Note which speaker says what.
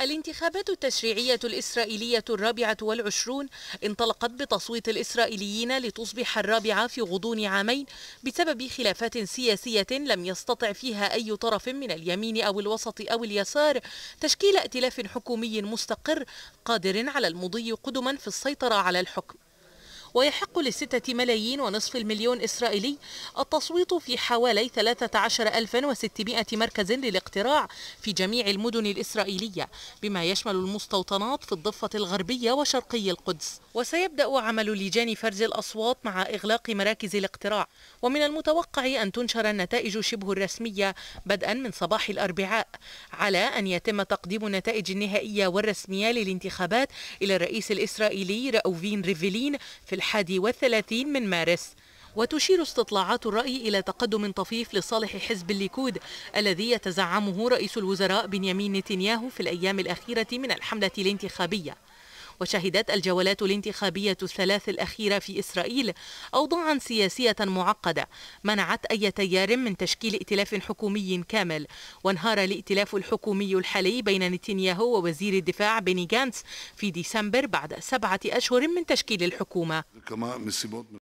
Speaker 1: الانتخابات التشريعية الإسرائيلية الرابعة والعشرون انطلقت بتصويت الإسرائيليين لتصبح الرابعة في غضون عامين بسبب خلافات سياسية لم يستطع فيها أي طرف من اليمين أو الوسط أو اليسار تشكيل ائتلاف حكومي مستقر قادر على المضي قدما في السيطرة على الحكم ويحق لستة ملايين ونصف المليون إسرائيلي التصويت في حوالي 13600 مركز للاقتراع في جميع المدن الإسرائيلية بما يشمل المستوطنات في الضفة الغربية وشرقي القدس وسيبدأ عمل لجان فرز الأصوات مع إغلاق مراكز الاقتراع ومن المتوقع أن تنشر النتائج شبه الرسمية بدءا من صباح الأربعاء على أن يتم تقديم النتائج النهائية والرسمية للانتخابات إلى الرئيس الإسرائيلي رأوفين ريفيلين في الحادي والثلاثين من مارس وتشير استطلاعات الرأي إلى تقدم طفيف لصالح حزب الليكود الذي يتزعمه رئيس الوزراء بنيامين نتنياهو في الأيام الأخيرة من الحملة الانتخابية وشهدت الجولات الانتخابية الثلاث الأخيرة في إسرائيل أوضاعا سياسية معقدة منعت أي تيار من تشكيل ائتلاف حكومي كامل وانهار الائتلاف الحكومي الحالي بين نتنياهو ووزير الدفاع بني جانس في ديسمبر بعد سبعة أشهر من تشكيل الحكومة